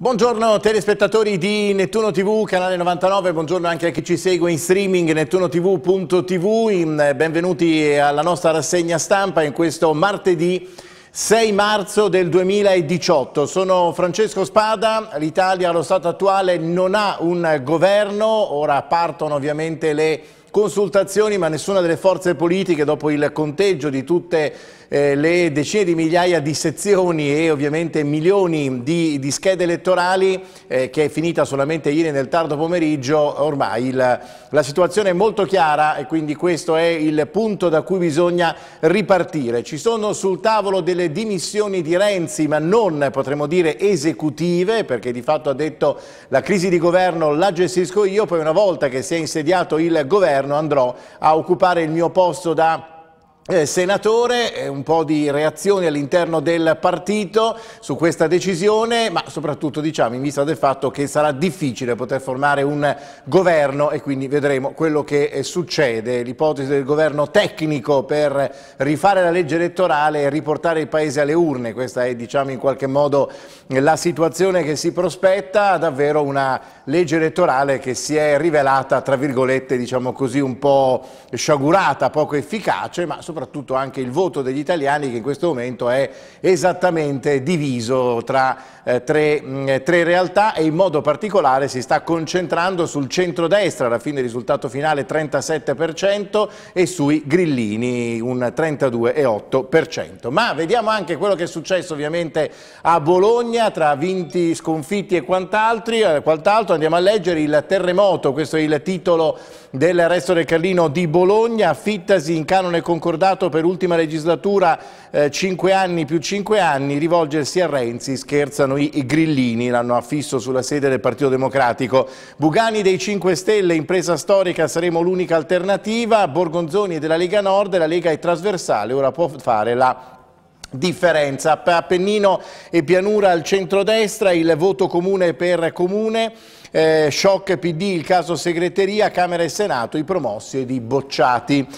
Buongiorno telespettatori di Nettuno TV, canale 99, buongiorno anche a chi ci segue in streaming nettunotv.tv, eh, benvenuti alla nostra rassegna stampa in questo martedì 6 marzo del 2018. Sono Francesco Spada, l'Italia allo stato attuale non ha un governo, ora partono ovviamente le consultazioni ma nessuna delle forze politiche dopo il conteggio di tutte le eh, le decine di migliaia di sezioni e ovviamente milioni di, di schede elettorali eh, che è finita solamente ieri nel tardo pomeriggio, ormai il, la situazione è molto chiara e quindi questo è il punto da cui bisogna ripartire. Ci sono sul tavolo delle dimissioni di Renzi, ma non potremmo dire esecutive, perché di fatto ha detto la crisi di governo la gestisco io, poi una volta che si è insediato il governo andrò a occupare il mio posto da eh, senatore, eh, un po' di reazioni all'interno del partito su questa decisione, ma soprattutto diciamo in vista del fatto che sarà difficile poter formare un governo e quindi vedremo quello che eh, succede, l'ipotesi del governo tecnico per rifare la legge elettorale e riportare il Paese alle urne, questa è diciamo in qualche modo eh, la situazione che si prospetta, davvero una legge elettorale che si è rivelata tra virgolette diciamo così un po' sciagurata, poco efficace, ma soprattutto soprattutto anche il voto degli italiani che in questo momento è esattamente diviso tra eh, tre, mh, mm, eh, tre, realtà e in modo particolare si sta concentrando sul centrodestra, alla fine risultato finale 37% e sui grillini un 32,8%. Ma vediamo anche quello che è successo ovviamente a Bologna tra vinti, sconfitti e eh, quant'altro, quant andiamo a leggere il terremoto, questo è il titolo del resto del Carlino di Bologna, affittasi in canone concordato mandato per ultima legislatura eh, 5 anni più 5 anni, rivolgersi a Renzi, scherzano i, i grillini, l'hanno affisso sulla sede del Partito Democratico. Bugani dei 5 Stelle, impresa storica, saremo l'unica alternativa, Borgonzoni della Lega Nord, la Lega è trasversale, ora può fare la differenza. Appennino e pianura al centrodestra, il voto comune per comune, eh, shock PD, il caso segreteria, Camera e Senato, i promossi ed i bocciati.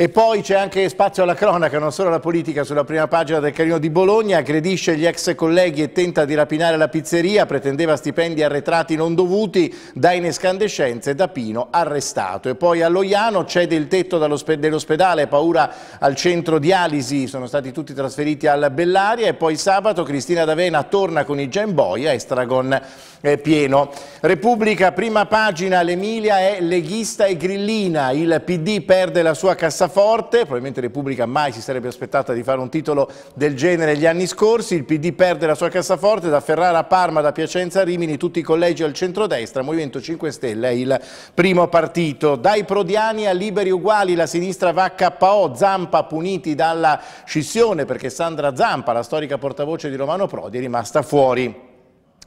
E poi c'è anche spazio alla cronaca, non solo alla politica, sulla prima pagina del Carino di Bologna, aggredisce gli ex colleghi e tenta di rapinare la pizzeria, pretendeva stipendi arretrati non dovuti, da inescandescenze, da Pino arrestato. E poi a Loiano cede il tetto dell'ospedale, paura al centro dialisi, sono stati tutti trasferiti al Bellaria e poi sabato Cristina D'Avena torna con i Gemboia Estragon è eh, pieno. Repubblica, prima pagina, l'Emilia è leghista e grillina, il PD perde la sua cassaforte forte, probabilmente Repubblica mai si sarebbe aspettata di fare un titolo del genere gli anni scorsi, il PD perde la sua cassaforte da Ferrara a Parma, da Piacenza a Rimini, tutti i collegi al centrodestra, Movimento 5 Stelle è il primo partito. Dai Prodiani a Liberi Uguali la sinistra va a KO, Zampa puniti dalla scissione perché Sandra Zampa, la storica portavoce di Romano Prodi, è rimasta fuori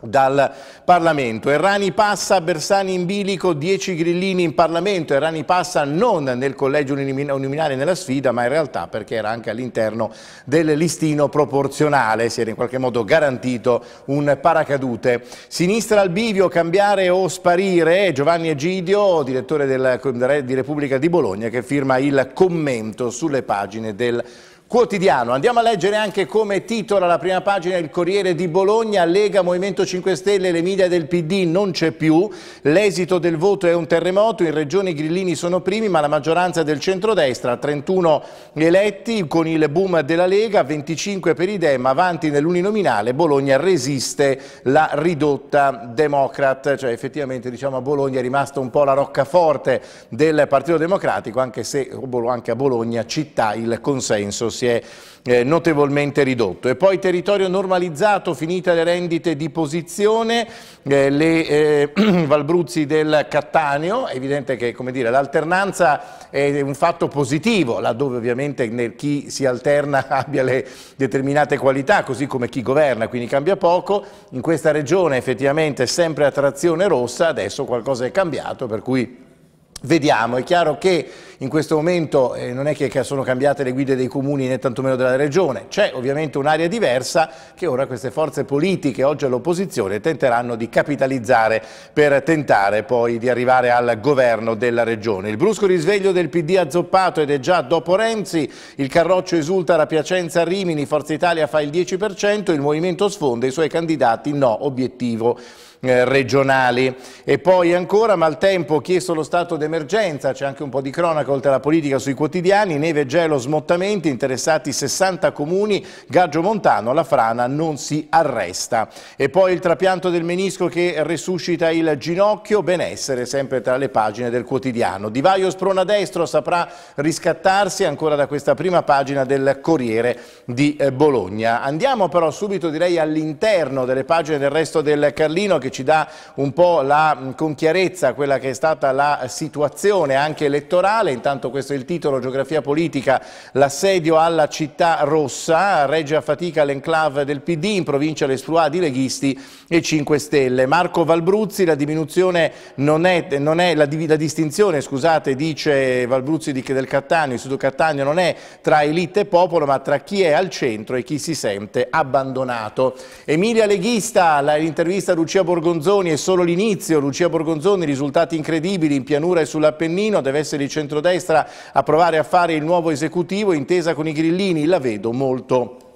dal Parlamento. Errani passa, Bersani in bilico, 10 grillini in Parlamento. Errani passa non nel collegio uniminale nella sfida, ma in realtà perché era anche all'interno del listino proporzionale. Si era in qualche modo garantito un paracadute. Sinistra al bivio, cambiare o sparire. Giovanni Egidio, direttore della, di Repubblica di Bologna, che firma il commento sulle pagine del quotidiano. Andiamo a leggere anche come titola la prima pagina il Corriere di Bologna, Lega Movimento 5 Stelle, le l'Emilia del PD non c'è più, l'esito del voto è un terremoto, in regione i grillini sono primi ma la maggioranza del centrodestra, 31 eletti con il boom della Lega, 25 per i Dem, avanti nell'uninominale, Bologna resiste la ridotta democrat, cioè effettivamente diciamo a Bologna è rimasta un po' la roccaforte del Partito Democratico anche se anche a Bologna città il consenso si si è eh, notevolmente ridotto. E poi territorio normalizzato, finite le rendite di posizione, eh, le eh, Valbruzzi del Cattaneo, è evidente che l'alternanza è un fatto positivo, laddove ovviamente chi si alterna abbia le determinate qualità, così come chi governa, quindi cambia poco. In questa regione effettivamente è sempre a trazione rossa, adesso qualcosa è cambiato, per cui Vediamo, è chiaro che in questo momento eh, non è che sono cambiate le guide dei comuni né tantomeno della regione, c'è ovviamente un'area diversa che ora queste forze politiche, oggi all'opposizione, tenteranno di capitalizzare per tentare poi di arrivare al governo della regione. Il brusco risveglio del PD ha zoppato ed è già dopo Renzi, il Carroccio esulta la Piacenza Rimini, Forza Italia fa il 10%, il Movimento sfonda i suoi candidati no obiettivo eh, regionali. E poi ancora maltempo chiesto lo stato d'emergenza, c'è anche un po' di cronaca oltre alla politica sui quotidiani, neve, gelo, smottamenti, interessati 60 comuni, Gaggio Montano la frana non si arresta. E poi il trapianto del menisco che resuscita il ginocchio, benessere sempre tra le pagine del quotidiano. Divaio sprona destro saprà riscattarsi ancora da questa prima pagina del Corriere di eh, Bologna. Andiamo però subito direi all'interno delle pagine del resto del Carlino che ci dà un po' la, mm, con chiarezza quella che è stata la situazione anche elettorale. Intanto questo è il titolo, Geografia politica, l'assedio alla città rossa, regge a fatica l'enclave del PD, in provincia l'esploa di Leghisti e 5 Stelle. Marco Valbruzzi, la diminuzione non è, non è la, la, distinzione, scusate, dice Valbruzzi di, del Cattaneo, il sud Cattaneo non è tra elite e popolo, ma tra chi è al centro e chi si sente abbandonato. Emilia Leghista, l'intervista a Lucia Borgoglio. Borgonzoni è solo l'inizio, Lucia Borgonzoni risultati incredibili in pianura e sull'Appennino, deve essere il centrodestra a provare a fare il nuovo esecutivo, intesa con i grillini, la vedo molto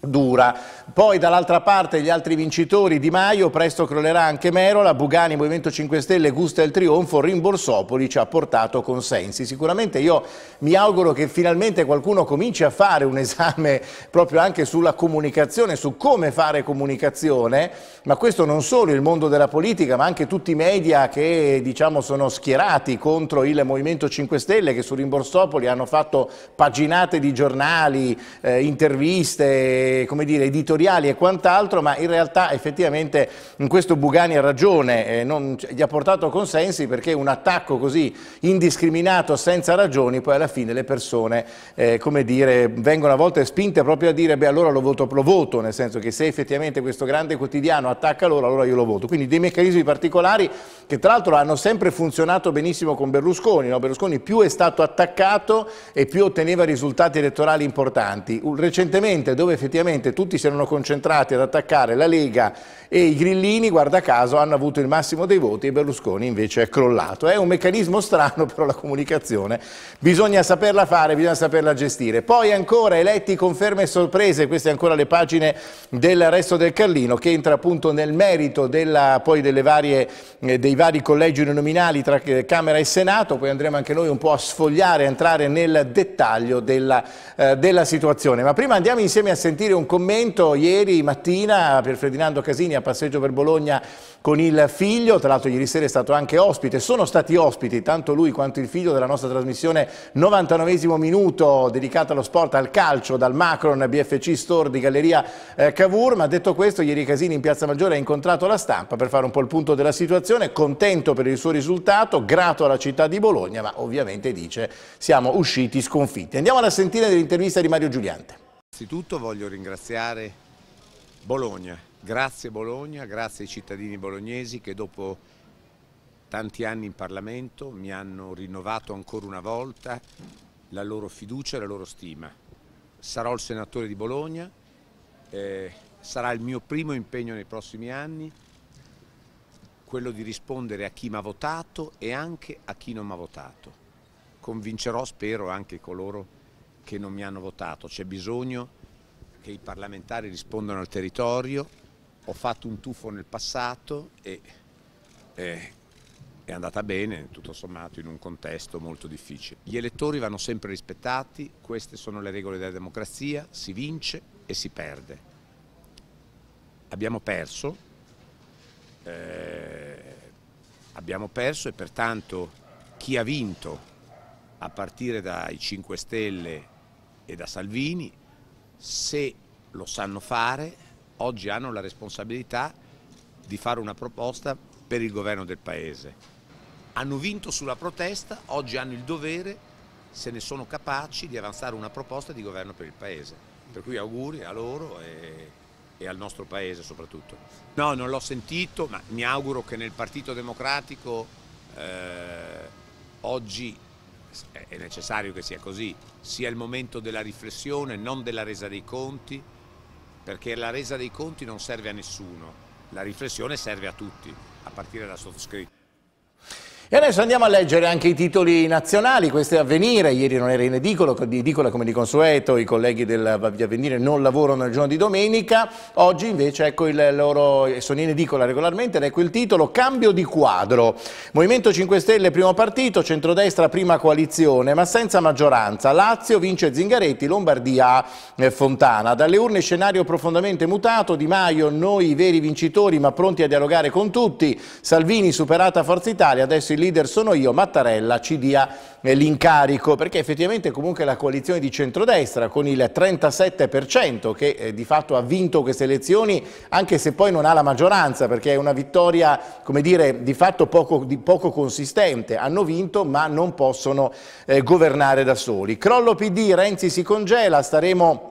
dura. Poi dall'altra parte gli altri vincitori Di Maio, presto crollerà anche Merola, Bugani, Movimento 5 Stelle, Gusta il trionfo, Rimborsopoli ci ha portato consensi. Sicuramente io mi auguro che finalmente qualcuno cominci a fare un esame proprio anche sulla comunicazione, su come fare comunicazione, ma questo non solo il mondo della politica, ma anche tutti i media che diciamo sono schierati contro il Movimento 5 Stelle che su Rimborsopoli hanno fatto paginate di giornali, eh, interviste eh, come dire, editoriali e quant'altro, ma in realtà effettivamente in questo Bugani ha ragione, eh, non, gli ha portato consensi perché un attacco così indiscriminato, senza ragioni, poi alla fine le persone eh, come dire, vengono a volte spinte proprio a dire beh allora lo voto, lo voto, nel senso che se effettivamente questo grande quotidiano attacca loro, allora io lo voto. Quindi dei meccanismi particolari che tra l'altro hanno sempre funzionato benissimo con Berlusconi, no? Berlusconi più è stato attaccato e più otteneva risultati elettorali importanti. Recentemente dove effettivamente ovviamente tutti si erano concentrati ad attaccare la Lega e i grillini, guarda caso, hanno avuto il massimo dei voti e Berlusconi invece è crollato. È un meccanismo strano però la comunicazione, bisogna saperla fare, bisogna saperla gestire. Poi ancora eletti conferme e sorprese, queste ancora le pagine del resto del Carlino che entra appunto nel merito della, poi delle varie, eh, dei vari collegi nominali tra eh, Camera e Senato, poi andremo anche noi un po' a sfogliare, a entrare nel dettaglio della, eh, della situazione. Ma prima andiamo insieme a sentire sentire un commento ieri mattina per Ferdinando Casini a passeggio per Bologna con il figlio, tra l'altro ieri sera è stato anche ospite, sono stati ospiti tanto lui quanto il figlio della nostra trasmissione 99 minuto dedicata allo sport, al calcio, dal Macron BFC Store di Galleria eh, Cavour, ma detto questo ieri Casini in Piazza Maggiore ha incontrato la stampa per fare un po' il punto della situazione, contento per il suo risultato, grato alla città di Bologna, ma ovviamente dice siamo usciti sconfitti. Andiamo a sentire dell'intervista di Mario Giuliante. Innanzitutto voglio ringraziare Bologna, grazie Bologna, grazie ai cittadini bolognesi che dopo tanti anni in Parlamento mi hanno rinnovato ancora una volta la loro fiducia e la loro stima. Sarò il senatore di Bologna, eh, sarà il mio primo impegno nei prossimi anni quello di rispondere a chi mi ha votato e anche a chi non mi ha votato. Convincerò, spero, anche coloro che non mi hanno votato, c'è bisogno che i parlamentari rispondano al territorio, ho fatto un tuffo nel passato e, e è andata bene, tutto sommato, in un contesto molto difficile. Gli elettori vanno sempre rispettati, queste sono le regole della democrazia, si vince e si perde. Abbiamo perso, eh, abbiamo perso e pertanto chi ha vinto, a partire dai 5 Stelle e da Salvini, se lo sanno fare, oggi hanno la responsabilità di fare una proposta per il governo del Paese. Hanno vinto sulla protesta, oggi hanno il dovere, se ne sono capaci, di avanzare una proposta di governo per il Paese. Per cui auguri a loro e, e al nostro Paese soprattutto. No, non l'ho sentito, ma mi auguro che nel Partito Democratico eh, oggi è necessario che sia così, sia il momento della riflessione, non della resa dei conti, perché la resa dei conti non serve a nessuno, la riflessione serve a tutti, a partire da sottoscritto. E adesso andiamo a leggere anche i titoli nazionali, questo è Avvenire, ieri non era in edicola, edicola come di consueto, i colleghi del, di Avvenire non lavorano il giorno di domenica, oggi invece ecco loro, sono in edicola regolarmente ed ecco il titolo Cambio di quadro, Movimento 5 Stelle primo partito, centrodestra prima coalizione ma senza maggioranza, Lazio vince Zingaretti, Lombardia Fontana, dalle urne scenario profondamente mutato, Di Maio noi veri vincitori ma pronti a dialogare con tutti, Salvini superata Forza Italia, adesso il leader sono io, Mattarella ci dia eh, l'incarico, perché effettivamente comunque la coalizione di centrodestra con il 37% che eh, di fatto ha vinto queste elezioni, anche se poi non ha la maggioranza, perché è una vittoria, come dire, di fatto poco, di poco consistente. Hanno vinto ma non possono eh, governare da soli. Crollo PD, Renzi si congela, staremo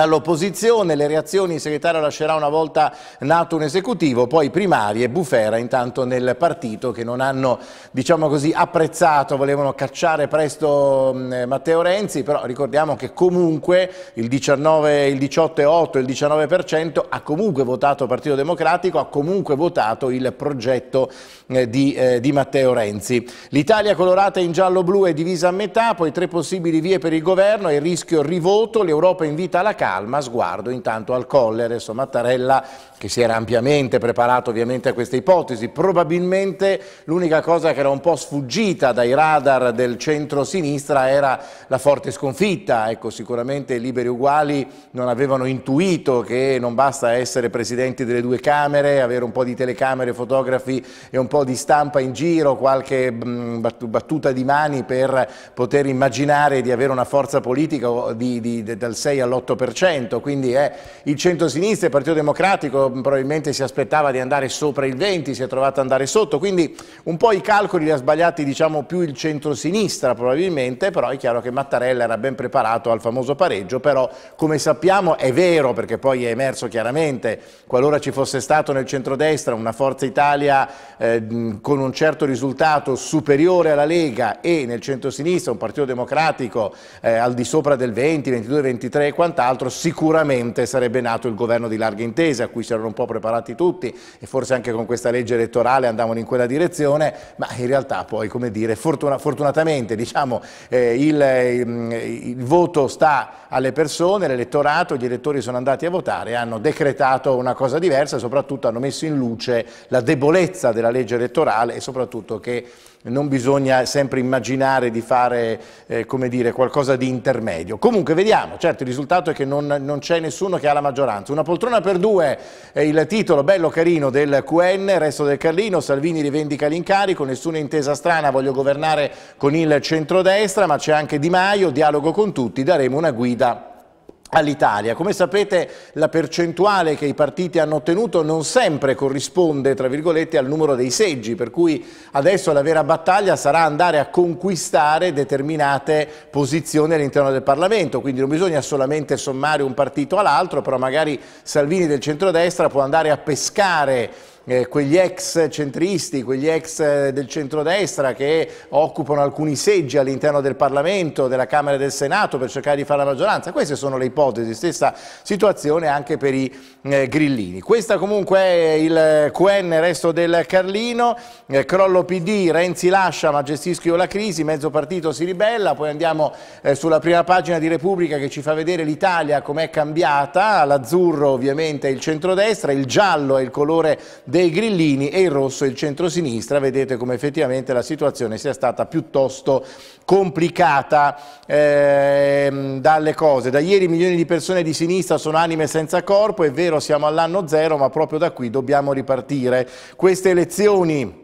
all'opposizione, le reazioni il segretario lascerà una volta nato un esecutivo, poi primarie, bufera intanto nel partito che non hanno diciamo così, apprezzato, volevano cacciare presto Matteo Renzi, però ricordiamo che comunque il 19, il 18,8, il 19% ha comunque votato Partito Democratico, ha comunque votato il progetto eh, di, eh, di Matteo Renzi. L'Italia colorata in giallo-blu è divisa a metà, poi tre possibili vie per il governo e il rischio rivoto, l'Europa invita alla Camera calma sguardo intanto al Colle, adesso Mattarella che si era ampiamente preparato ovviamente a questa ipotesi, probabilmente l'unica cosa che era un po' sfuggita dai radar del centro-sinistra era la forte sconfitta, ecco sicuramente i liberi uguali non avevano intuito che non basta essere presidenti delle due camere, avere un po' di telecamere, fotografi e un po' di stampa in giro, qualche mm, battuta di mani per poter immaginare di avere una forza politica di, di, dal 6 all'8%, 20%, quindi eh, il centro-sinistra, il Partito Democratico probabilmente si aspettava di andare sopra il 20%, si è trovato ad andare sotto, quindi un po' i calcoli li ha sbagliati diciamo più il centro-sinistra probabilmente, però è chiaro che Mattarella era ben preparato al famoso pareggio, però come sappiamo è vero, perché poi è emerso chiaramente, qualora ci fosse stato nel centrodestra una Forza Italia eh, con un certo risultato superiore alla Lega e nel centro-sinistra un Partito Democratico eh, al di sopra del 20, 22, 23 e quant'altro, l'altro sicuramente sarebbe nato il governo di larghe intese a cui si erano un po' preparati tutti e forse anche con questa legge elettorale andavano in quella direzione, ma in realtà poi come dire, fortuna, fortunatamente diciamo, eh, il, il, ehm, il voto sta alle persone, l'elettorato, gli elettori sono andati a votare e hanno decretato una cosa diversa e soprattutto hanno messo in luce la debolezza della legge elettorale e soprattutto che non bisogna sempre immaginare di fare eh, dire, qualcosa di intermedio. Comunque vediamo, certo il risultato è che non, non c'è nessuno che ha la maggioranza. Una poltrona per due è il titolo bello carino del QN, resto del Carlino, Salvini rivendica l'incarico, nessuna intesa strana, voglio governare con il centrodestra, ma c'è anche Di Maio, dialogo con tutti, daremo una guida all'Italia. Come sapete la percentuale che i partiti hanno ottenuto non sempre corrisponde tra virgolette al numero dei seggi, per cui adesso la vera battaglia sarà andare a conquistare determinate posizioni all'interno del Parlamento, quindi non bisogna solamente sommare un partito all'altro, però magari Salvini del centrodestra può andare a pescare eh, quegli ex centristi, quegli ex eh, del centrodestra che occupano alcuni seggi all'interno del Parlamento, della Camera e del Senato per cercare di fare la maggioranza. Queste sono le ipotesi, stessa situazione anche per i eh, grillini. Questa comunque è il QN, resto del Carlino, eh, crollo PD, Renzi lascia ma gestisco io la crisi, mezzo partito si ribella, poi andiamo eh, sulla prima pagina di Repubblica che ci fa vedere l'Italia com'è cambiata, l'azzurro ovviamente è il centrodestra, il giallo è il colore dei grillini e il rosso il centrosinistra. Vedete come effettivamente la situazione sia stata piuttosto complicata eh, dalle cose. Da ieri milioni di persone di sinistra sono anime senza corpo, è vero siamo all'anno zero ma proprio da qui dobbiamo ripartire. Queste elezioni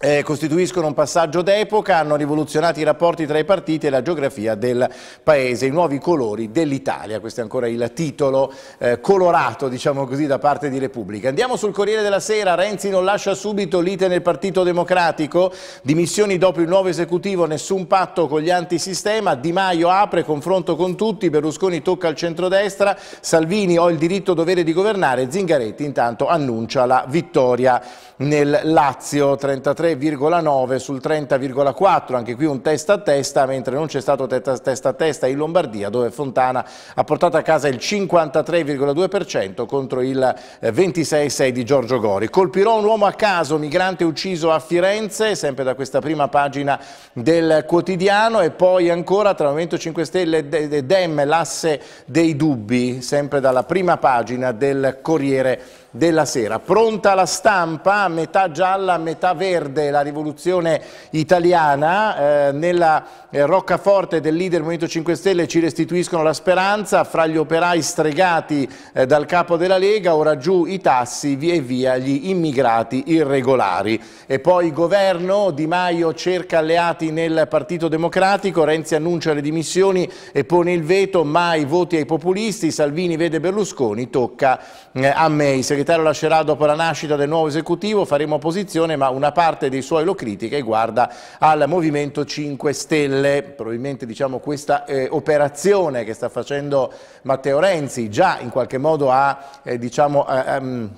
eh, costituiscono un passaggio d'epoca, hanno rivoluzionato i rapporti tra i partiti e la geografia del paese, i nuovi colori dell'Italia, questo è ancora il titolo eh, colorato diciamo così da parte di Repubblica. Andiamo sul Corriere della Sera, Renzi non lascia subito l'ite nel Partito Democratico, dimissioni dopo il nuovo esecutivo, nessun patto con gli antisistema, Di Maio apre confronto con tutti, Berlusconi tocca al centrodestra, Salvini ho il diritto dovere di governare, Zingaretti intanto annuncia la vittoria nel Lazio 33 3,9 sul 30,4, anche qui un testa a testa, mentre non c'è stato testa a testa in Lombardia, dove Fontana ha portato a casa il 53,2% contro il 26,6 eh, di Giorgio Gori. Colpirò un uomo a caso, migrante ucciso a Firenze, sempre da questa prima pagina del quotidiano, e poi ancora tra Movimento 5 Stelle e Dem, l'asse dei dubbi, sempre dalla prima pagina del Corriere della sera. Pronta la stampa, metà gialla, metà verde, la rivoluzione italiana. Eh, nella eh, roccaforte del leader Movimento 5 Stelle ci restituiscono la speranza, fra gli operai stregati eh, dal capo della Lega, ora giù i tassi, via e via gli immigrati irregolari. E poi governo, Di Maio cerca alleati nel Partito Democratico, Renzi annuncia le dimissioni e pone il veto, mai voti ai populisti, Salvini vede Berlusconi, tocca eh, a May. Il segretario lascerà dopo la nascita del nuovo esecutivo, faremo opposizione, ma una parte dei suoi lo critica e guarda al Movimento 5 Stelle. Probabilmente diciamo, questa eh, operazione che sta facendo Matteo Renzi già in qualche modo ha eh, diciamo, eh, ehm,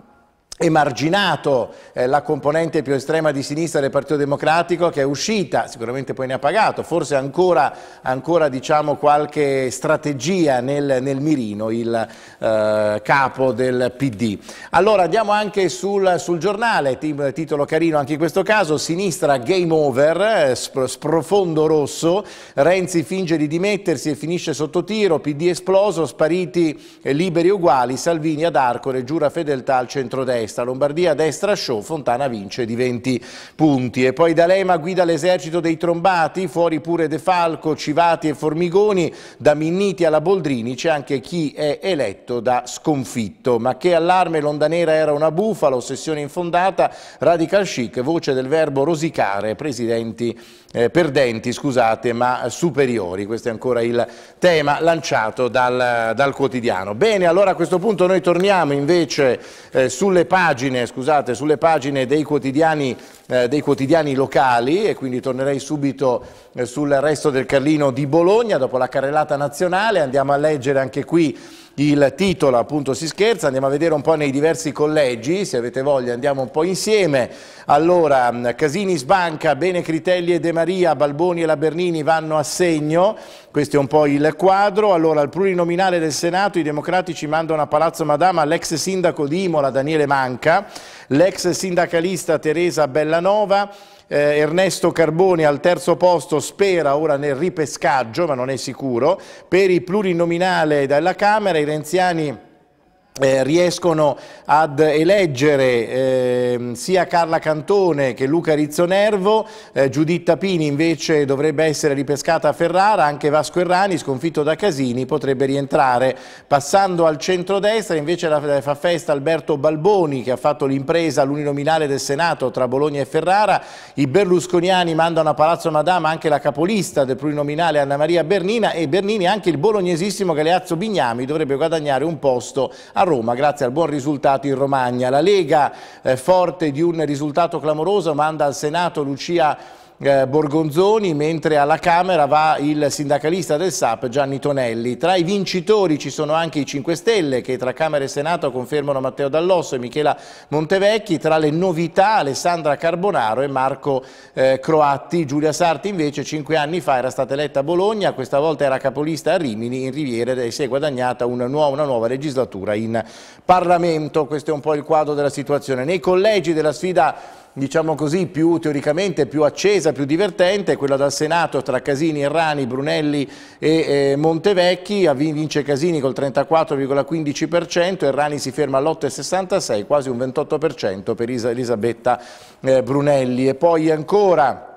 emarginato eh, la componente più estrema di sinistra del Partito Democratico che è uscita, sicuramente poi ne ha pagato, forse ancora, ancora diciamo, qualche strategia nel, nel mirino il eh, capo del PD. Allora andiamo anche sul, sul giornale, titolo carino anche in questo caso, sinistra game over, eh, sprofondo rosso, Renzi finge di dimettersi e finisce sotto tiro, PD esploso, spariti eh, liberi uguali, Salvini ad Arcore giura fedeltà al centrodestra destra, Lombardia destra Show, Fontana vince di 20 punti. E poi D'Alema guida l'esercito dei trombati, fuori pure De Falco, Civati e Formigoni, da Minniti alla Boldrini c'è anche chi è eletto da sconfitto. Ma che allarme, l'onda nera era una bufala, ossessione infondata, radical chic, voce del verbo rosicare, presidenti eh, perdenti, scusate, ma superiori. Questo è ancora il tema lanciato dal, dal quotidiano. Bene, allora a questo punto noi torniamo invece eh, sulle, pagine, scusate, sulle pagine dei quotidiani eh, dei quotidiani locali e quindi tornerei subito eh, sul resto del Carlino di Bologna dopo la carrellata nazionale, andiamo a leggere anche qui il titolo appunto si scherza, andiamo a vedere un po' nei diversi collegi, se avete voglia andiamo un po' insieme. Allora, mm, Casini sbanca, Bene Critelli e De Maria, Balboni e Labernini vanno a segno, questo è un po' il quadro. Allora, al plurinominale del Senato i democratici mandano a Palazzo Madama l'ex sindaco di Imola Daniele Manca, l'ex sindacalista Teresa Bellanova, eh, Ernesto Carboni al terzo posto spera ora nel ripescaggio, ma non è sicuro, per i plurinominale dalla Camera i renziani eh, riescono ad eleggere eh, sia Carla Cantone che Luca Rizzonervo, eh, Giuditta Pini invece dovrebbe essere ripescata a Ferrara, anche Vasco Errani sconfitto da Casini potrebbe rientrare. Passando al centrodestra invece la, fa festa Alberto Balboni che ha fatto l'impresa all'uninominale del Senato tra Bologna e Ferrara, i berlusconiani mandano a Palazzo Madama anche la capolista del plurinominale Anna Maria Bernina e Bernini anche il bolognesissimo Galeazzo Bignami dovrebbe guadagnare un posto al Roma grazie al buon risultato in Romagna. La Lega, eh, forte di un risultato clamoroso, manda al Senato Lucia eh, Borgonzoni, mentre alla Camera va il sindacalista del SAP Gianni Tonelli. Tra i vincitori ci sono anche i 5 Stelle che tra Camera e Senato confermano Matteo Dall'Osso e Michela Montevecchi, tra le novità Alessandra Carbonaro e Marco eh, Croatti. Giulia Sarti invece 5 anni fa era stata eletta a Bologna, questa volta era capolista a Rimini in Riviera e si è guadagnata una nuova, una nuova legislatura in Parlamento. Questo è un po' il quadro della situazione. Nei collegi della sfida diciamo così, più teoricamente più accesa, più divertente, quella dal Senato tra Casini, Errani, Brunelli e eh, Montevecchi, vince Casini col 34,15%, Errani si ferma all'8,66, quasi un 28% per Elisabetta eh, Brunelli. E poi ancora...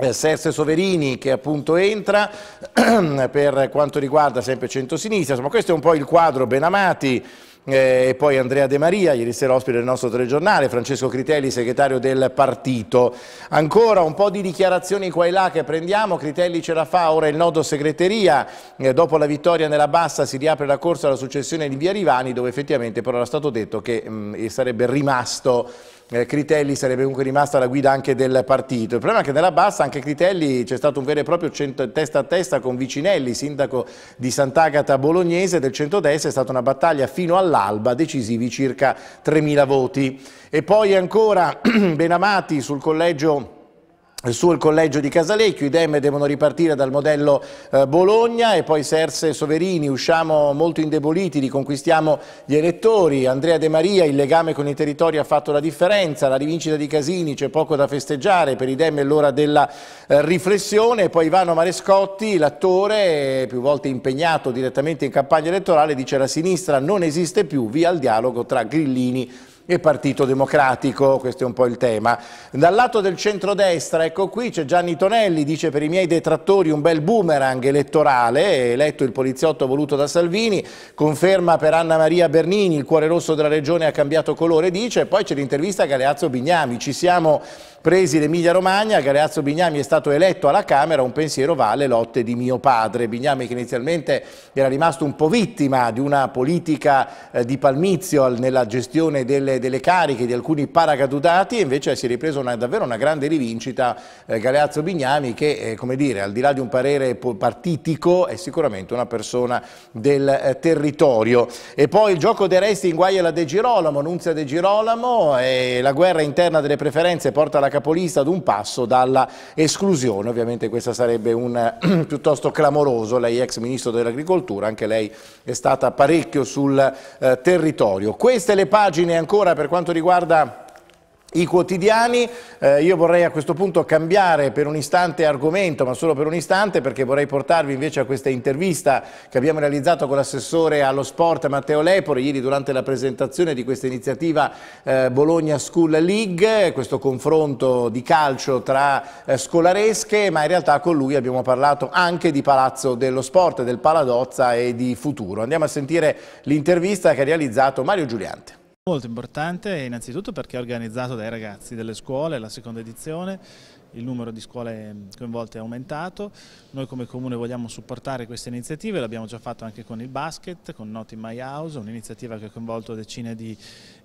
Eh, Serse Soverini che appunto entra per quanto riguarda sempre centro-sinistra, insomma questo è un po' il quadro Benamati eh, e poi Andrea De Maria, ieri sera ospite del nostro telegiornale, Francesco Critelli, segretario del partito. Ancora un po' di dichiarazioni qua e là che prendiamo, Critelli ce la fa, ora il nodo segreteria, eh, dopo la vittoria nella bassa si riapre la corsa alla successione di Via Rivani dove effettivamente però era stato detto che mh, mm, sarebbe rimasto eh, Critelli sarebbe comunque rimasta alla guida anche del partito. Il problema è che nella bassa anche Critelli c'è stato un vero e proprio testa a testa con Vicinelli, sindaco di Sant'Agata Bolognese del centrodestra, è stata una battaglia fino all'alba, decisivi circa 3.000 voti. E poi ancora Benamati sul collegio su il collegio di Casalecchio, i Dem devono ripartire dal modello eh, Bologna e poi Serse e Soverini, usciamo molto indeboliti, riconquistiamo gli elettori, Andrea De Maria, il legame con i territori ha fatto la differenza, la rivincita di Casini c'è poco da festeggiare, per i Dem è l'ora della eh, riflessione, e poi Ivano Marescotti, l'attore più volte impegnato direttamente in campagna elettorale, dice la sinistra non esiste più, via il dialogo tra Grillini e e Partito Democratico, questo è un po' il tema. Dal lato del centrodestra, ecco qui c'è Gianni Tonelli, dice per i miei detrattori un bel boomerang elettorale, eletto il poliziotto voluto da Salvini, conferma per Anna Maria Bernini, il cuore rosso della regione ha cambiato colore, dice, e poi c'è l'intervista a Galeazzo Bignami, ci siamo presi l'Emilia Romagna, Galeazzo Bignami è stato eletto alla Camera, un pensiero va alle lotte di mio padre. Bignami che inizialmente era rimasto un po' vittima di una politica eh, di palmizio nella gestione delle, delle, cariche di alcuni paracadutati invece si è ripreso una, davvero una grande rivincita eh, Galeazzo Bignami che, eh, come dire, al di là di un parere partitico è sicuramente una persona del territorio. E poi il gioco dei resti in inguaia la De Girolamo, Nunzia De Girolamo e la guerra interna delle preferenze porta la era capolista ad un passo dalla esclusione, ovviamente questa sarebbe un piuttosto clamoroso, lei ex ministro dell'agricoltura, anche lei è stata parecchio sul eh, territorio. Queste le pagine ancora per quanto riguarda i quotidiani, eh, io vorrei a questo punto cambiare per un istante argomento, ma solo per un istante, perché vorrei portarvi invece a questa intervista che abbiamo realizzato con l'assessore allo sport Matteo Lepore, ieri durante la presentazione di questa iniziativa eh, Bologna School League, questo confronto di calcio tra eh, scolaresche, ma in realtà con lui abbiamo parlato anche di Palazzo dello Sport, del Paladozza e di futuro. Andiamo a sentire l'intervista che ha realizzato Mario Giuliante. Molto importante innanzitutto perché è organizzato dai ragazzi delle scuole, la seconda edizione, il numero di scuole ehm, coinvolte è aumentato, noi come Comune vogliamo supportare queste iniziative, l'abbiamo già fatto anche con il basket, con Not in My House, un'iniziativa che ha coinvolto decine di,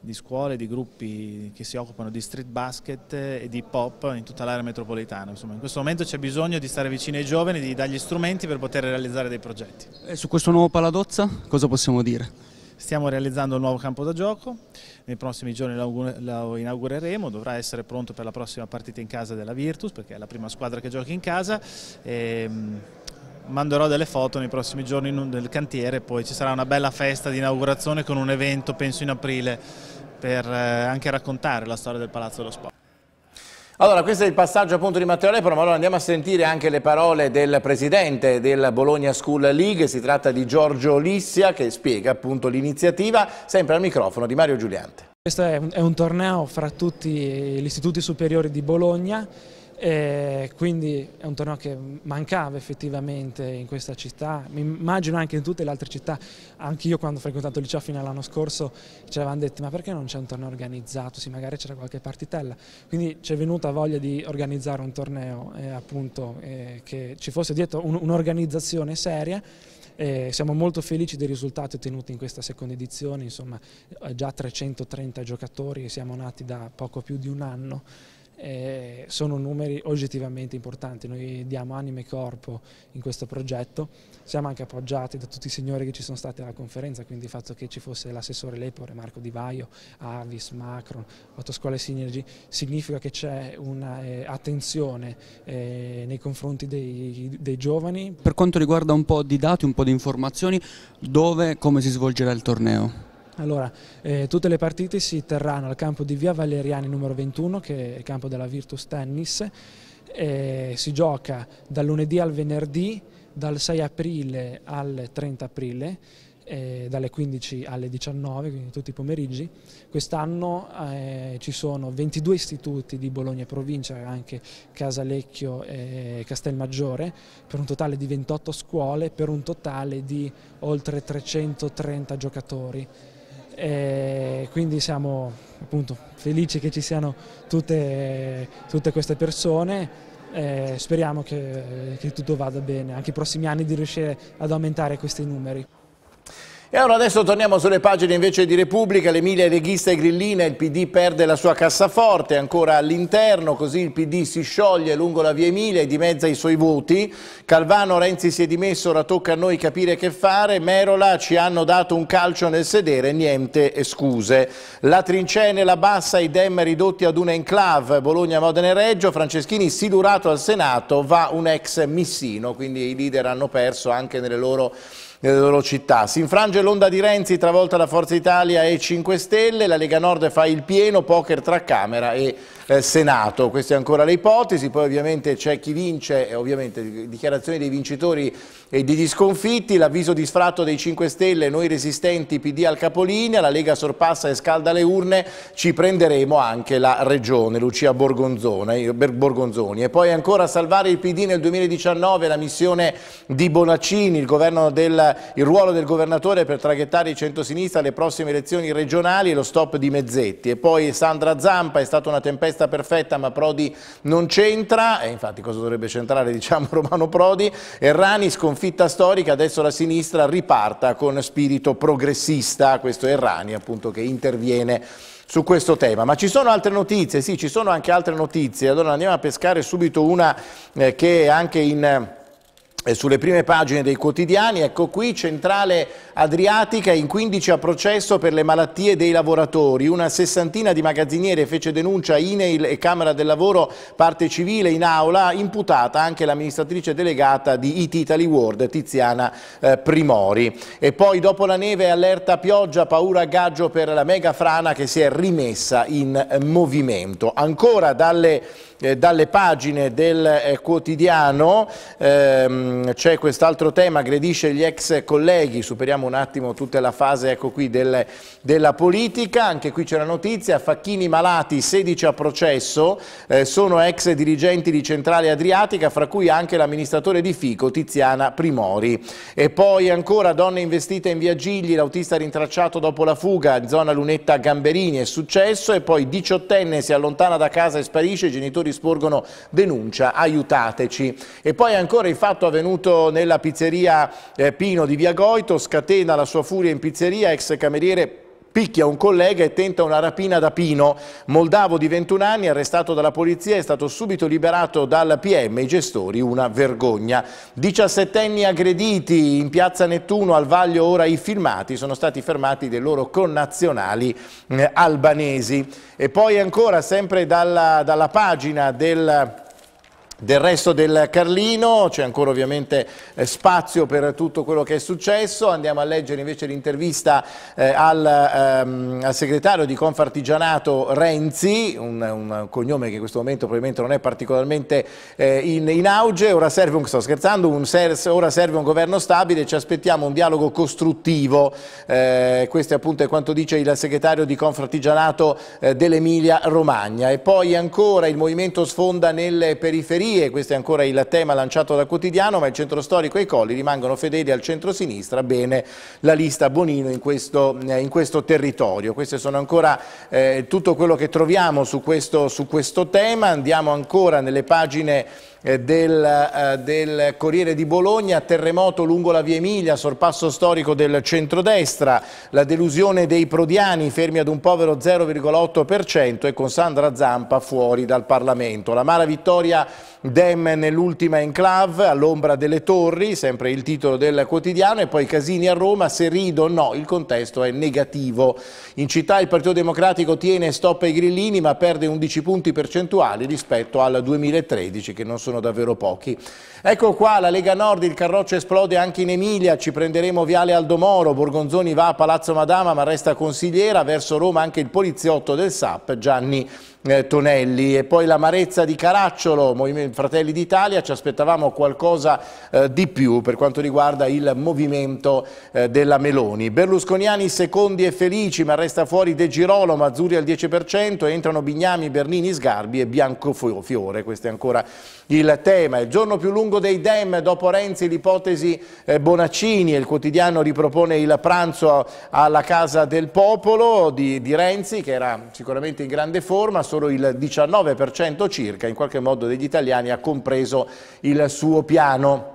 di, scuole, di gruppi che si occupano di street basket e di pop in tutta l'area metropolitana. Insomma, in questo momento c'è bisogno di stare vicini ai giovani, di dargli strumenti per poter realizzare dei progetti. E eh, su questo nuovo Paladozza cosa possiamo dire? Stiamo realizzando il nuovo campo da gioco, nei prossimi giorni lo inaugureremo, dovrà essere pronto per la prossima partita in casa della Virtus perché è la prima squadra che gioca in casa. E, ehm, manderò delle foto nei prossimi giorni del cantiere, poi ci sarà una bella festa di inaugurazione con un evento penso in aprile per eh, anche raccontare la storia del Palazzo dello Sport. Allora, questo è il passaggio appunto di Matteo Leporo, ma allora andiamo a sentire anche le parole del presidente del Bologna School League, si tratta di Giorgio Lissia che spiega appunto l'iniziativa, sempre al microfono di Mario Giuliante. Questo è un, è un torneo fra tutti gli istituti superiori di Bologna e eh, quindi è un torneo che mancava effettivamente in questa città, mi immagino anche in tutte le altre città, anche io quando ho frequentato il liceo fino all'anno scorso ci avevamo detto ma perché non c'è un torneo organizzato, sì magari c'era qualche partitella, quindi ci è venuta voglia di organizzare un torneo eh, appunto eh, che ci fosse dietro un'organizzazione seria eh, siamo molto felici dei risultati ottenuti in questa seconda edizione, insomma eh, già 330 giocatori, siamo nati da poco più di un anno eh, sono numeri oggettivamente importanti, noi diamo anima e corpo in questo progetto, siamo anche appoggiati da tutti i signori che ci sono stati alla conferenza, quindi il fatto che ci fosse l'assessore Lepore, Marco Di Vaio, Avis, Macron, Autoscuole Synergy, significa che c'è un'attenzione eh, eh, nei confronti dei, dei giovani. Per quanto riguarda un po' di dati, un po' di informazioni, dove, e come si svolgerà il torneo? Allora, eh, tutte le partite si terranno al campo di Via Valeriani numero 21, che è il campo della Virtus Tennis. Eh, si gioca dal lunedì al venerdì, dal 6 aprile al 30 aprile, eh, dalle 15 alle 19, quindi tutti i pomeriggi. Quest'anno eh, ci sono 22 istituti di Bologna provincia, anche Casalecchio e Castelmaggiore, per un totale di 28 scuole, per un totale di oltre 330 giocatori. E quindi siamo appunto, felici che ci siano tutte, tutte queste persone e speriamo che, che tutto vada bene anche i prossimi anni di riuscire ad aumentare questi numeri. E allora adesso torniamo sulle pagine invece di Repubblica, l'Emilia leghista e Grillina, il PD perde la sua cassaforte ancora all'interno, così il PD si scioglie lungo la via Emilia e dimezza i suoi voti. Calvano Renzi si è dimesso, ora tocca a noi capire che fare, Merola ci hanno dato un calcio nel sedere, niente scuse. La Trincene, la Bassa, i Dem ridotti ad una enclave, Bologna, Modena e Reggio, Franceschini silurato al Senato, va un ex missino, quindi i leader hanno perso anche nelle loro nelle loro città. Si infrange l'onda di Renzi travolta da Forza Italia e 5 Stelle, la Lega Nord fa il pieno, poker tra Camera e eh, Senato. Questa è ancora l'ipotesi, poi ovviamente c'è chi vince, ovviamente dichiarazioni dei vincitori e degli sconfitti, l'avviso di sfratto dei 5 Stelle, noi resistenti PD al capolinea, la Lega sorpassa e scalda le urne, ci prenderemo anche la regione, Lucia Borgonzoni. E poi ancora salvare il PD nel 2019, la missione di Bonaccini, il, del, il ruolo del governatore per traghettare il centrosinistra alle prossime elezioni regionali e lo stop di Mezzetti. E poi Sandra Zampa è stata una tempesta testa perfetta ma Prodi non c'entra, e infatti cosa dovrebbe centrare diciamo Romano Prodi, Errani sconfitta storica, adesso la sinistra riparta con spirito progressista, questo Errani appunto che interviene su questo tema. Ma ci sono altre notizie, sì ci sono anche altre notizie, allora andiamo a pescare subito una eh, che è anche in e sulle prime pagine dei quotidiani, ecco qui, centrale Adriatica in 15 a processo per le malattie dei lavoratori. Una sessantina di magazziniere fece denuncia Ineil e Camera del Lavoro, parte civile in aula, imputata anche l'amministratrice delegata di IT Italy World, Tiziana eh, Primori. E poi dopo la neve allerta pioggia, paura a gaggio per la mega frana che si è rimessa in movimento. Ancora dalle eh, dalle pagine del eh, quotidiano, ehm, c'è quest'altro tema, aggredisce gli ex colleghi, superiamo un attimo tutta la fase ecco qui, del, della politica, anche qui c'è la notizia, Facchini malati 16 a processo, eh, sono ex dirigenti di Centrale Adriatica, fra cui anche l'amministratore di Fico, Tiziana Primori. E poi ancora donne investite in via Gigli, l'autista rintracciato dopo la fuga in zona Lunetta Gamberini, è successo e poi diciottenne si allontana da casa e sparisce, i genitori sporgono denuncia, aiutateci. E poi ancora il fatto avvenuto nella pizzeria eh, Pino di Via Goito, scatena la sua furia in pizzeria, ex cameriere picchia un collega e tenta una rapina da Pino. Moldavo di 21 anni, arrestato dalla polizia, è stato subito liberato dal PM. I gestori, una vergogna. 17 anni aggrediti in piazza Nettuno al vaglio ora i filmati sono stati fermati dai loro connazionali eh, albanesi. E poi ancora, sempre dalla, dalla pagina del del resto del Carlino, c'è ancora ovviamente eh, spazio per tutto quello che è successo, andiamo a leggere invece l'intervista eh, al, ehm, al, segretario di Confartigianato Renzi, un, un, cognome che in questo momento probabilmente non è particolarmente eh, in, in, auge, ora serve un, sto scherzando, un ora serve un governo stabile, ci aspettiamo un dialogo costruttivo, eh, questo è appunto quanto dice il segretario di Confartigianato dell'Emilia Romagna e poi ancora il movimento sfonda nelle periferie periferie, questo è ancora il tema lanciato dal Quotidiano, ma il centro storico e i colli rimangono fedeli al centro-sinistra, bene la lista Bonino in questo, eh, in questo territorio. Questo sono ancora eh, tutto quello che troviamo su questo, su questo tema, andiamo ancora nelle pagine eh, del, eh, del, Corriere di Bologna, terremoto lungo la via Emilia, sorpasso storico del centrodestra, la delusione dei prodiani fermi ad un povero 0,8% e con Sandra Zampa fuori dal Parlamento. La mala vittoria Dem nell'ultima enclave all'ombra delle torri, sempre il titolo del quotidiano, e poi Casini a Roma, se rido no, il contesto è negativo. In città il Partito Democratico tiene stop ai grillini ma perde 11 punti percentuali rispetto al 2013 che non sono sono davvero pochi. Ecco qua la Lega Nord, il carroccio esplode anche in Emilia, ci prenderemo Viale Aldomoro, Borgonzoni va a Palazzo Madama ma resta consigliera, verso Roma anche il poliziotto del SAP Gianni eh, Tonelli e poi l'amarezza di Caracciolo, Fratelli d'Italia, ci aspettavamo qualcosa eh, di più per quanto riguarda il movimento eh, della Meloni. Berlusconiani secondi e felici ma resta fuori De Girolamo, Azzurri al 10%, entrano Bignami, Bernini, Sgarbi e Biancofiore, questo è ancora il tema. Il giorno più lungo dei Dem, dopo Renzi, l'ipotesi eh, Bonaccini, il quotidiano ripropone il pranzo alla Casa del Popolo di, di Renzi, che era sicuramente in grande forma, solo il 19% circa, in qualche modo, degli italiani ha compreso il suo piano.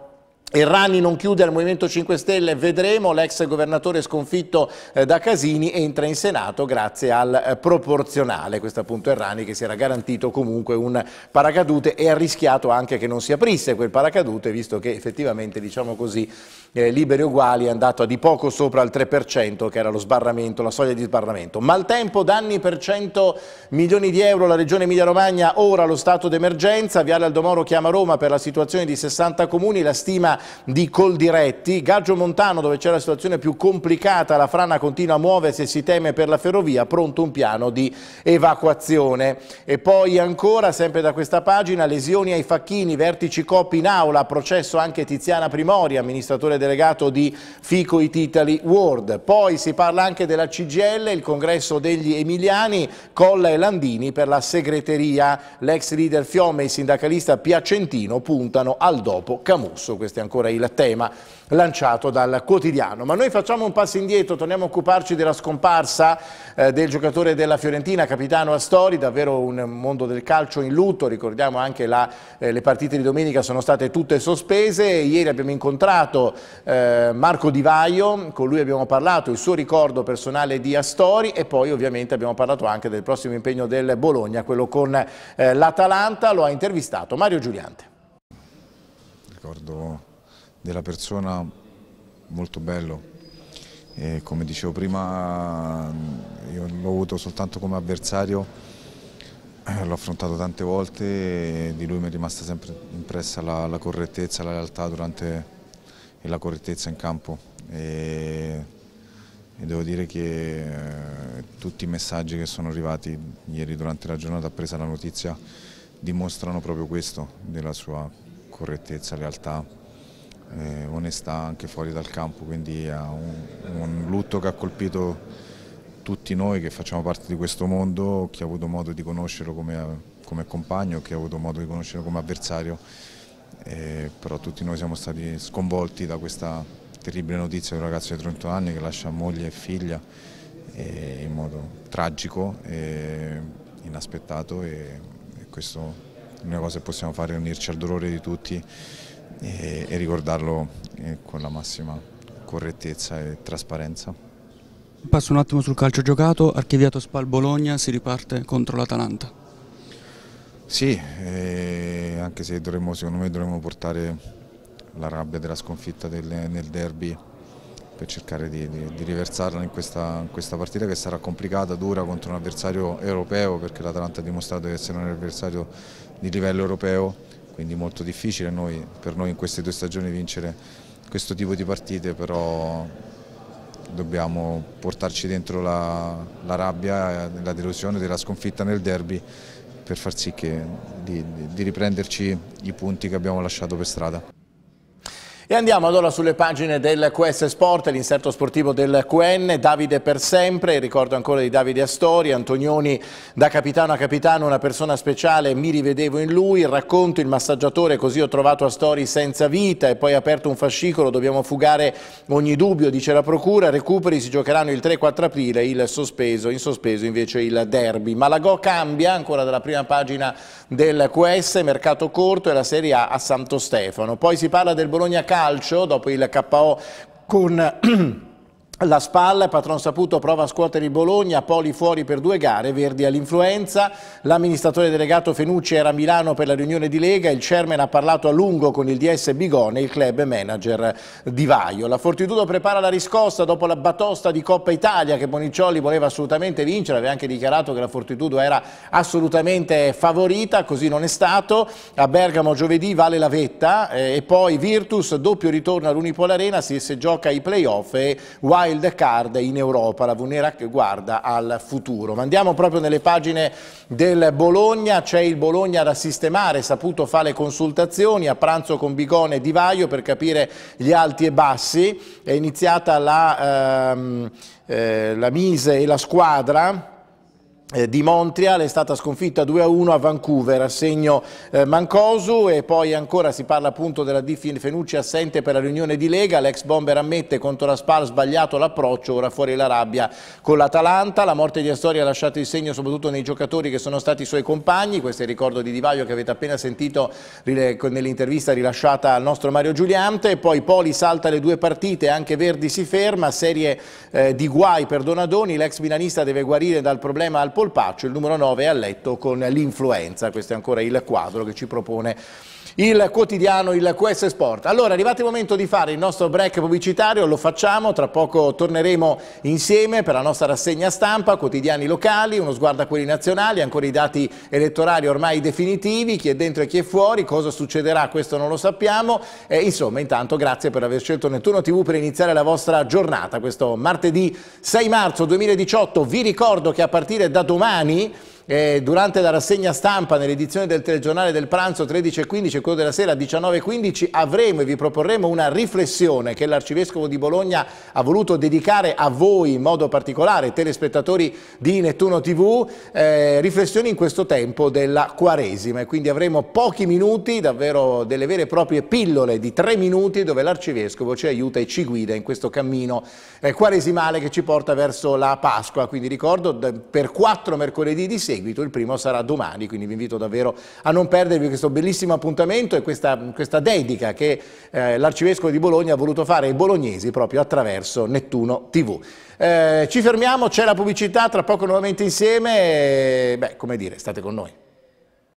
Errani non chiude al Movimento 5 Stelle, vedremo, l'ex governatore sconfitto eh, da Casini entra in Senato grazie al eh, proporzionale, questo appunto Errani che si era garantito comunque un paracadute e ha rischiato anche che non si aprisse quel paracadute visto che effettivamente diciamo così eh, Liberi Uguali è andato a di poco sopra il 3% che era lo sbarramento, la soglia di sbarramento. Maltempo, danni per 100 milioni di euro, la regione Emilia Romagna ora lo stato d'emergenza, Viale Aldomoro chiama Roma per la situazione di 60 comuni, la stima zona di Coldiretti. Gaggio Montano dove c'è la situazione più complicata, la frana continua a muoversi e si teme per la ferrovia, pronto un piano di evacuazione. E poi ancora, sempre da questa pagina, lesioni ai facchini, vertici COP in aula, processo anche Tiziana Primori, amministratore delegato di Fico Ititali World. Poi si parla anche della CGL, il congresso degli Emiliani, Colla e Landini per la segreteria. L'ex leader Fiome e il sindacalista Piacentino puntano al dopo Camusso. Queste ancora il tema lanciato dal quotidiano. Ma noi facciamo un passo indietro, torniamo a occuparci della scomparsa eh, del giocatore della Fiorentina, capitano Astori, davvero un mondo del calcio in lutto, ricordiamo anche la, eh, le partite di domenica sono state tutte sospese, ieri abbiamo incontrato eh, Marco Di Vaio, con lui abbiamo parlato, il suo ricordo personale di Astori e poi ovviamente abbiamo parlato anche del prossimo impegno del Bologna, quello con eh, l'Atalanta, lo ha intervistato Mario Giuliante. Ricordo della persona molto bello. E come dicevo prima, io l'ho avuto soltanto come avversario, eh, l'ho affrontato tante volte e di lui mi è rimasta sempre impressa la, la correttezza, la lealtà durante, e la correttezza in campo. E, e devo dire che eh, tutti i messaggi che sono arrivati ieri durante la giornata presa la notizia dimostrano proprio questo, della sua correttezza, lealtà eh, onestà anche fuori dal campo, quindi è un, un lutto che ha colpito tutti noi che facciamo parte di questo mondo, chi ha avuto modo di conoscerlo come, come compagno, chi ha avuto modo di conoscerlo come avversario, eh, però tutti noi siamo stati sconvolti da questa terribile notizia di un ragazzo di 31 anni che lascia moglie e figlia eh, in modo tragico e inaspettato e, e questo l'unica cosa che possiamo fare è unirci al dolore di tutti e, e ricordarlo eh, con la massima correttezza e trasparenza. Passo un attimo sul calcio giocato, archiviato Spal Bologna, si riparte contro l'Atalanta. Sì, eh, anche se dovremmo, secondo me dovremmo portare la rabbia della sconfitta del, nel derby per cercare di, di, di riversarla in questa, in questa, partita che sarà complicata, dura contro un avversario europeo perché l'Atalanta ha dimostrato di essere un avversario di livello europeo quindi molto difficile noi, per noi in queste due stagioni vincere questo tipo di partite, però dobbiamo portarci dentro la, la rabbia, la delusione della sconfitta nel derby per far sì che, di, di riprenderci i punti che abbiamo lasciato per strada. E andiamo allora sulle pagine del QS Sport, l'inserto sportivo del QN, Davide per sempre, ricordo ancora di Davide Astori, Antonioni da capitano a capitano, una persona speciale, mi rivedevo in lui, racconto, il massaggiatore, così ho trovato Astori senza vita e poi aperto un fascicolo, dobbiamo fugare ogni dubbio, dice la procura, recuperi si giocheranno il 3-4 aprile, il sospeso, in sospeso invece il derby. Ma la GO cambia, ancora dalla prima pagina del QS, mercato corto e la Serie A a Santo Stefano. Poi si parla del Bologna-Camp calcio dopo il KO con La spalla, patron saputo, prova a scuotere il Bologna, Poli fuori per due gare, Verdi all'influenza. L'amministratore delegato Fenucci era a Milano per la riunione di Lega, il chairman ha parlato a lungo con il DS Bigone il club manager Di Vaio. La Fortitudo prepara la riscossa dopo la batosta di Coppa Italia che Boniccioli voleva assolutamente vincere, aveva anche dichiarato che la Fortitudo era assolutamente favorita, così non è stato. A Bergamo giovedì vale la vetta eh, e poi Virtus, doppio ritorno all'Unipol Arena, si, si gioca i playoff e Wild wildcard in Europa, la Vunera che guarda al futuro. Ma andiamo proprio nelle pagine del Bologna, c'è il Bologna da sistemare, Saputo fa le consultazioni, a pranzo con Bigone e Di Vaio per capire gli alti e bassi, è iniziata la, ehm, eh, la Mise e la squadra eh, di Montreal è stata sconfitta 2-1 a a Vancouver, assegno eh, Mancosu e poi ancora si parla appunto della Di Fenucci assente per la riunione di Lega, l'ex bomber ammette contro la Spal sbagliato l'approccio, ora fuori la rabbia con l'Atalanta, la morte di Astoria ha lasciato il segno soprattutto nei giocatori che sono stati i suoi compagni, questo è il ricordo di Divaio che avete appena sentito nell'intervista rilasciata al nostro Mario Giuliante, poi Poli salta le due partite, anche Verdi si ferma, serie eh, di guai per Donadoni, l'ex milanista deve guarire dal problema al Polpaccio, il numero 9 è a letto con l'influenza, questo è ancora il quadro che ci propone il quotidiano, il QS Sport. Allora, è arrivato il momento di fare il nostro break pubblicitario, lo facciamo, tra poco torneremo insieme per la nostra rassegna stampa, quotidiani locali, uno sguardo a quelli nazionali, ancora i dati elettorali ormai definitivi, chi è dentro e chi è fuori, cosa succederà questo non lo sappiamo, eh, insomma intanto grazie per aver scelto Nettuno TV per iniziare la vostra giornata questo martedì 6 marzo 2018, vi ricordo che a partire da domani eh, durante la rassegna stampa nell'edizione del telegiornale del pranzo 13.15 e quello della sera 19.15 avremo e vi proporremo una riflessione che l'Arcivescovo di Bologna ha voluto dedicare a voi in modo particolare, telespettatori di Nettuno TV, eh, riflessioni in questo tempo della Quaresima e quindi avremo pochi minuti, davvero delle vere e proprie pillole di tre minuti dove l'Arcivescovo ci aiuta e ci guida in questo cammino eh, quaresimale che ci porta verso la Pasqua, quindi ricordo per quattro mercoledì di sera seguito, il primo sarà domani, quindi vi invito davvero a non perdervi questo bellissimo appuntamento e questa, questa dedica che eh, l'Arcivescovo di Bologna ha voluto fare ai bolognesi proprio attraverso Nettuno TV. Eh, ci fermiamo, c'è la pubblicità, tra poco nuovamente insieme, e, beh, come dire, state con noi.